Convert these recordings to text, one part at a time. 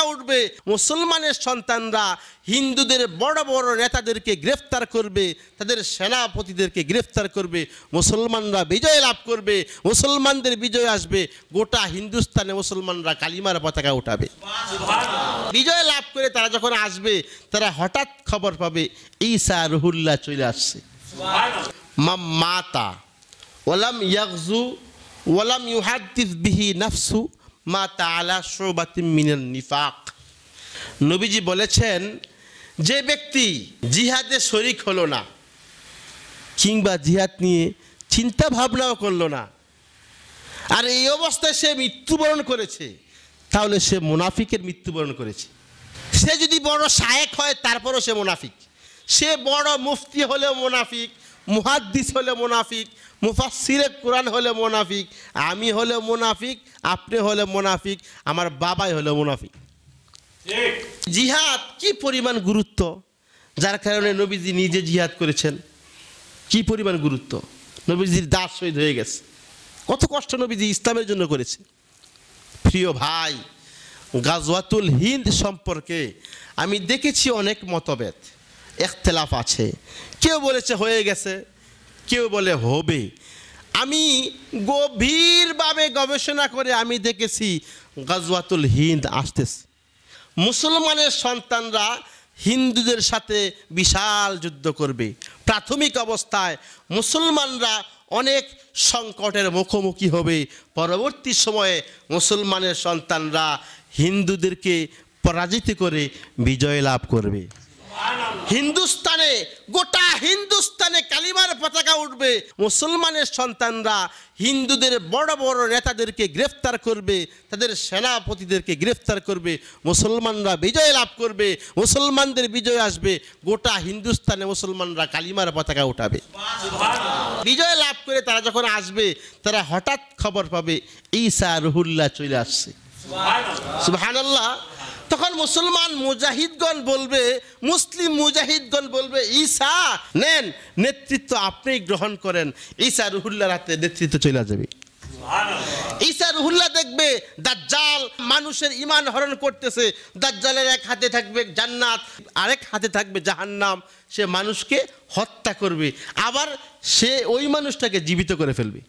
টাকা উঠবে মুসলমানের সন্তানরা হিন্দুদের বড় বড় নেতাদেরকে গ্রেফতার করবে তাদের সেনাপতিদেরকে গ্রেফতার করবে মুসলমানরা বিজয় লাভ করবে মুসলমানদের বিজয় আসবে গোটা হিন্দুস্তানে মুসলমানরা কালিমার পতাকা উঠাবে বিজয় লাভ করে তারা যখন আসবে তারা হঠাৎ খবর পাবে ঈসা রুহুল্লাহ চলে আসছে মাতা ওলাম ইয়াকজু ওলাম ইউহাদ্দিফ বিহি নাফসু মা তালা সৌবাতি মিনাল নিফাক নবীজি বলেছেন যে ব্যক্তি জিহাদে শরিক হলো না কিংবা জিহাদ নিয়ে চিন্তা ভাবনাও করলো না আর এই অবস্থায় সে মৃত্যুবরণ করেছে তাহলে সে মুনাফিকের মৃত্যুবরণ করেছে সে যদি বড় সায়েক হয় তারপরও সে মুনাফিক সে বড় মুফতি হলেও মুনাফিক মুহাদ্দিস হলে মোনাফিক মুফাসিরে কোরআন হলে মোনাফিক আমি হলে মোনাফিক আপনি হলে মোনাফিক আমার বাবাই হলে মোনাফিক জিহাদ কি পরিমাণ গুরুত্ব যার কারণে নবীজি নিজে জিহাদ করেছেন কি পরিমাণ গুরুত্ব নবীজির দাস শহীদ হয়ে গেছে কত কষ্ট নবীজি ইসলামের জন্য করেছে প্রিয় ভাই গাজওয়াতুল হিন্দ সম্পর্কে আমি দেখেছি অনেক মতভেদ এখতলাফ আছে কেউ বলেছে হয়ে গেছে কেউ বলে হবে আমি গভীরভাবে গবেষণা করে আমি দেখেছি গাজওয়াতুল হিন্দ আসতেছে মুসলমানের সন্তানরা হিন্দুদের সাথে বিশাল যুদ্ধ করবে প্রাথমিক অবস্থায় মুসলমানরা অনেক সংকটের মুখোমুখি হবে পরবর্তী সময়ে মুসলমানের সন্তানরা হিন্দুদেরকে পরাজিত করে বিজয় লাভ করবে হিন্দুস্তানে গোটা হিন্দুস্তানে কালিমার পতাকা উঠবে মুসলমানের সন্তানরা হিন্দুদের বড় বড় নেতাদেরকে গ্রেফতার করবে তাদের সেনাপতিদেরকে গ্রেফতার করবে মুসলমানরা বিজয় লাভ করবে মুসলমানদের বিজয় আসবে গোটা হিন্দুস্তানে মুসলমানরা কালিমার পতাকা উঠাবে বিজয় লাভ করে তারা যখন আসবে তারা হঠাৎ খবর পাবে ঈসা রহুল্লাহ চলে আসছে সুবহানাল্লাহ তখন মুসলমান মুজাহিদগণ বলবে মুসলিম মুজাহিদগণ বলবে ঈশা নেন নেতৃত্ব আপনি গ্রহণ করেন ঈশা রুহুল্লার হাতে নেতৃত্ব চলে যাবে ঈশা রুহুল্লাহ দেখবে দাজ্জাল মানুষের ইমান হরণ করতেছে দাজ্জালের এক হাতে থাকবে জান্নাত আরেক হাতে থাকবে জাহান্নাম সে মানুষকে হত্যা করবে আবার সে ওই মানুষটাকে জীবিত করে ফেলবে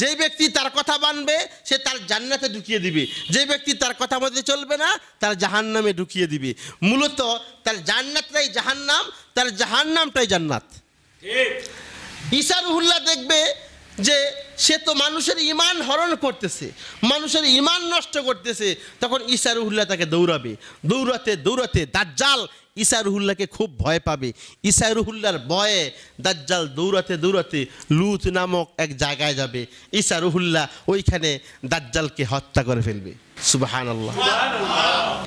যে ব্যক্তি তার কথা মানবে সে তার জান্নাতে ঢুকিয়ে দিবে যে ব্যক্তি তার কথা মধ্যে চলবে না তার জাহান্নামে ঢুকিয়ে দিবে মূলত তার জান্নাতটাই জাহান্নাম তার জাহান্নামটাই জান্নাত ইসারুহুল্লাহ দেখবে যে সে তো মানুষের ইমান হরণ করতেছে মানুষের ইমান নষ্ট করতেছে তখন ইসা রুহুল্লাহ তাকে দৌড়াবে দৌড়াতে দৌড়াতে দাজ্জাল ইসা রুহুল্লাহকে খুব ভয় পাবে ইসা রুহুল্লার ভয়ে দাজ্জাল দৌড়াতে দৌড়াতে লুথ নামক এক জায়গায় যাবে ইসা রুহুল্লাহ ওইখানে দাজ্জালকে হত্যা করে ফেলবে সুবাহান আল্লাহ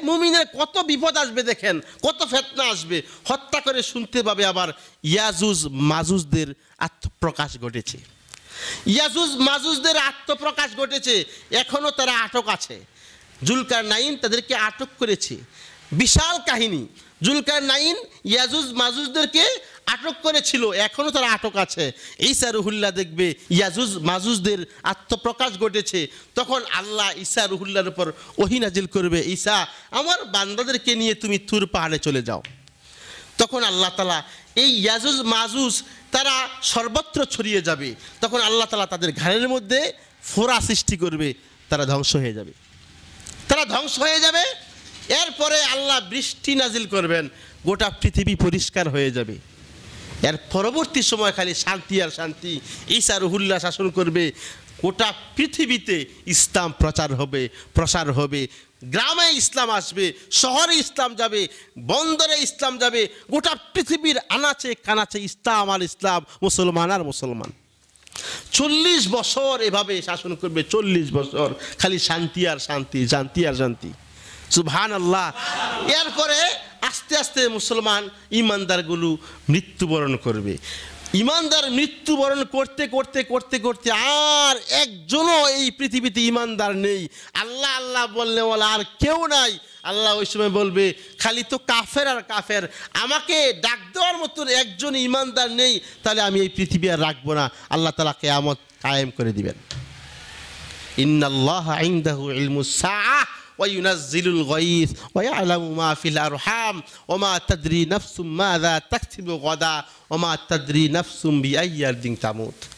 মুমিনের কত বিপদ আসবে দেখেন কত ফেতনা আসবে হত্যা করে শুনতে পাবে আবার ইয়াজুজ মাজুজদের আত্মপ্রকাশ ঘটেছে ইয়াজুজ মাজুজদের আত্মপ্রকাশ ঘটেছে এখনও তারা আটক আছে জুলকার নাইন তাদেরকে আটক করেছে বিশাল কাহিনী জুলকার নাইন ইয়াজুজ মাজুজদেরকে আটক করেছিল এখনও তারা আটক আছে এই রুহুল্লাহ দেখবে ইয়াজুজ মাজুজদের আত্মপ্রকাশ ঘটেছে তখন আল্লাহ ঈসা রুহুল্লার উপর ওহিনাজিল করবে ঈসা আমার বান্দাদেরকে নিয়ে তুমি তুর পাহাড়ে চলে যাও তখন আল্লাহ তালা এই ইয়াজুজ মাজুজ তারা সর্বত্র ছড়িয়ে যাবে তখন আল্লাহ তালা তাদের ঘাড়ের মধ্যে ফোরা সৃষ্টি করবে তারা ধ্বংস হয়ে যাবে তারা ধ্বংস হয়ে যাবে এরপরে আল্লাহ বৃষ্টি নাজিল করবেন গোটা পৃথিবী পরিষ্কার হয়ে যাবে এর পরবর্তী সময় খালি শান্তি আর শান্তি ঈশা রুহুল্লাহ শাসন করবে গোটা পৃথিবীতে ইসলাম প্রচার হবে প্রসার হবে গ্রামে ইসলাম আসবে শহরে ইসলাম যাবে বন্দরে ইসলাম যাবে গোটা পৃথিবীর আনাচে কানাচে ইসলাম আর ইসলাম মুসলমান আর মুসলমান চল্লিশ বছর এভাবে শাসন করবে চল্লিশ বছর খালি শান্তি আর শান্তি শান্তি আর শান্তি সুভান আল্লাহ এরপরে আস্তে আস্তে মুসলমান ইমানদারগুলো মৃত্যুবরণ করবে ইমানদার মৃত্যুবরণ করতে করতে করতে করতে আর একজনও এই পৃথিবীতে ইমানদার নেই আল্লাহ আল্লাহ বললে বলে আর কেউ নাই আল্লাহ ওই সময় বলবে খালি তো কাফের আর কাফের আমাকে ডাক দেওয়ার মতন একজন ইমানদার নেই তাহলে আমি এই পৃথিবী আর রাখবো না আল্লাহ তালা কেয়ামত কায়েম করে দিবেন ইন্নাল্লাহ ইন্দাহু ইলমুসাহ وينزل الغيث ويعلم ما في الأرحام وما تدري نفس ماذا تكتب غدا وما تدري نفس بأي أرض تموت